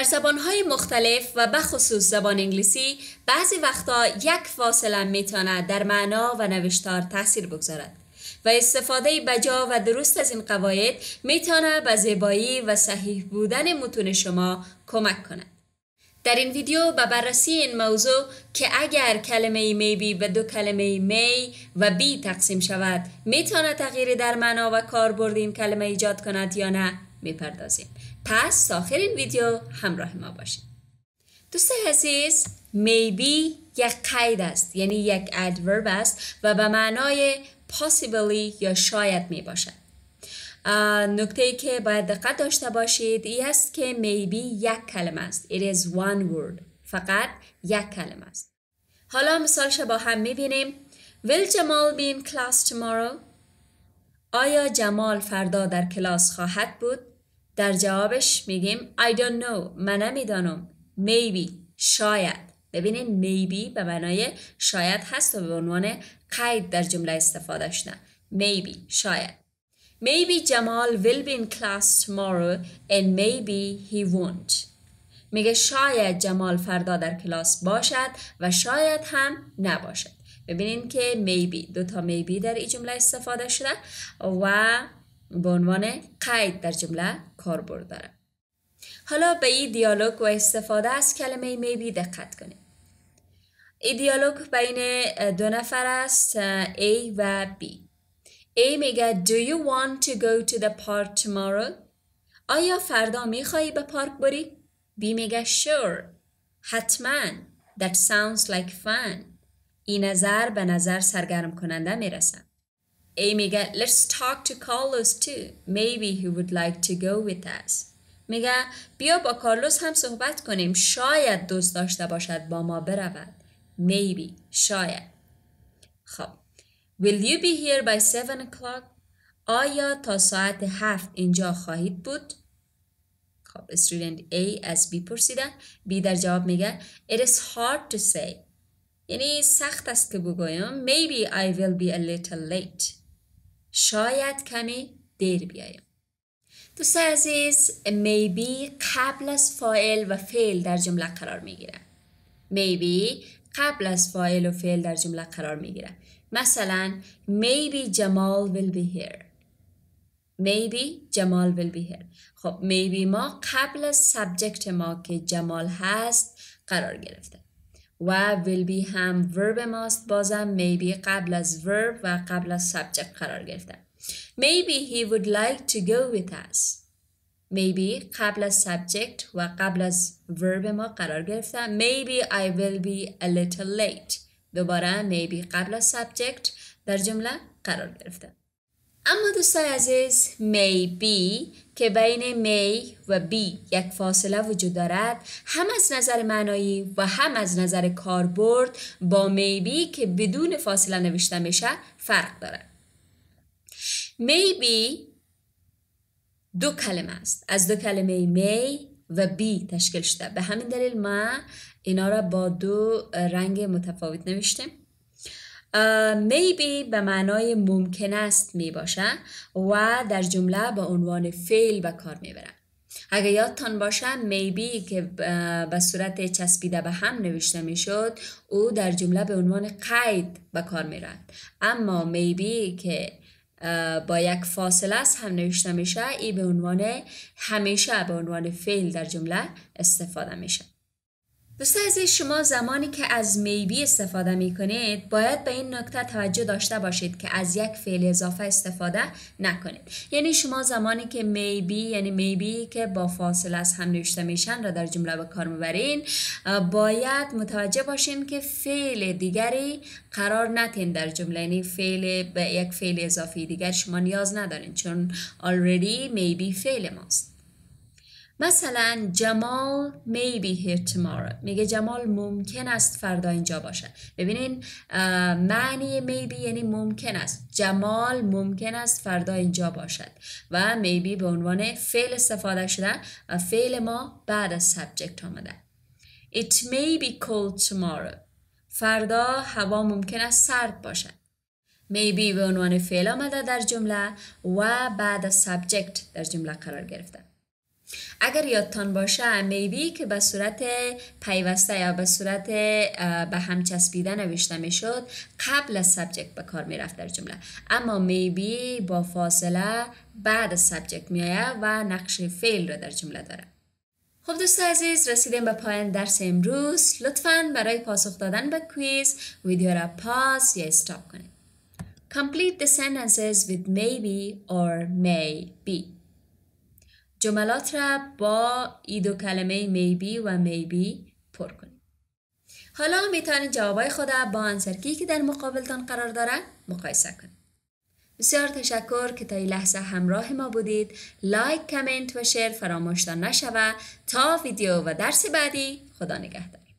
در زبانهای مختلف و بخصوص زبان انگلیسی بعضی وقتا یک فاصله می‌تواند در معنا و نوشتار تاثیر بگذارد و استفاده بجا و درست از این قواعد می‌تواند به زیبایی و صحیح بودن متون شما کمک کند. در این ویدیو به بررسی این موضوع که اگر کلمه میبی به دو کلمه می و بی تقسیم شود میتواند تغییری در معنا و کاربرد این کلمه ایجاد کند یا نه میپردازیم پس ساخر این ویدیو همراه ما باشید دوست عزیز maybe یک قید است یعنی یک ادورب است و به معنای possibly یا شاید می باشد نکته ای که باید دقت داشته باشید ای است که maybe یک کلمه است it is one word فقط یک کلمه است حالا مثالش با هم می بینیم will Jamal be in class tomorrow آیا جمال فردا در کلاس خواهد بود در جوابش میگیم I don't know من نمیدانم maybe شاید ببینین maybe به معنای شاید هست و به عنوان قید در جمله استفاده شده maybe شاید maybe Jamal will be in class tomorrow and maybe he won't میگه شاید جمال فردا در کلاس باشد و شاید هم نباشد ببینین که maybe دو تا maybe در این جمله استفاده شده و به عنوان قید در جمله کاربرد داره حالا به این دیالوگ و استفاده از کلمه میبی دقت کنید این دیالوگ بین دو نفر است A و B A میگه Do you want to go to the park tomorrow? آیا فردا میخوایی به پارک بری؟ B میگه Sure حتما That sounds like fun این نظر به نظر سرگرم کننده میرسه Amy میگه let's talk to Carlos too maybe he would like to go with us میگه بیا با کارلوس هم صحبت کنیم شاید دوست داشته باشد با ما برود maybe شاید خب will you be here by 7 o'clock آیا تا ساعت هفت اینجا خواهید بود؟ خب Student A از B پرسیدن B در جواب میگه It is hard to say یعنی سخت است که بگویم Maybe I will be a little late شاید کمی دیر بیایم دوست عزیز maybe قبل از فاعل و فعل در جمله قرار میگیره maybe قبل از فاعل و فعل در جمله قرار میگیره مثلا maybe Jamal will be here maybe Jamal will be here خب maybe ما قبل از سبجکت ما که جمال هست قرار گرفته و will be هم verb ماست بازم maybe قبل از verb و قبل از subject قرار گرفته maybe he would like to go with us maybe قبل از subject و قبل از verb ما قرار گرفته maybe I will be a little late دوباره maybe قبل از subject در جمله قرار گرفته اما دوستای عزیز maybe که بین می و بی یک فاصله وجود دارد هم از نظر معنایی و هم از نظر کاربرد با می بی که بدون فاصله نوشته میشه فرق دارد می بی دو کلمه است از دو کلمه می و بی تشکیل شده به همین دلیل ما اینا را با دو رنگ متفاوت نوشتیم میبی به معنای ممکن است می باشه و در جمله به عنوان فعل به کار می برن. اگر یادتان باشه میبی که به صورت چسبیده به هم نوشته می شد او در جمله به عنوان قید به کار می اما میبی که با یک فاصله است هم نوشته میشه ای به عنوان همیشه به عنوان فعل در جمله استفاده میشه دوست عزیز شما زمانی که از میبی استفاده می کنید باید به این نکته توجه داشته باشید که از یک فعل اضافه استفاده نکنید یعنی شما زمانی که میبی یعنی میبی که با فاصله از هم نوشته میشن را در جمله به کار میبرین باید متوجه باشین که فعل دیگری قرار نتین در جمله یعنی فعل به یک فعل اضافه دیگر شما نیاز ندارین چون already میبی فعل ماست مثلا جمال بی here tomorrow میگه جمال ممکن است فردا اینجا باشد ببینین معنی maybe یعنی ممکن است جمال ممکن است فردا اینجا باشد و maybe به عنوان فعل استفاده شده و فعل ما بعد از سبجکت آمده It may be cold tomorrow فردا هوا ممکن است سرد باشد maybe به عنوان فعل آمده در جمله و بعد از سبجکت در جمله قرار گرفته اگر یادتان باشه میبی که به صورت پیوسته یا به صورت به هم چسبیده نوشته میشد قبل از سبجکت به کار رفت در جمله اما میبی با فاصله بعد از سبجکت آید و نقش فعل را در جمله داره خب دوست عزیز رسیدیم به پایان درس امروز لطفا برای پاسخ دادن به کویز ویدیو را پاس یا استاپ کنید Complete the sentences with maybe or may be جملات را با ای دو کلمه میبی و میبی پر کنید حالا میتونید جوابای خود با انسرکی که در مقابلتان قرار داره مقایسه کنید بسیار تشکر که تا این لحظه همراه ما بودید لایک کامنت و شیر فراموش نشوه تا ویدیو و درس بعدی خدا نگهدار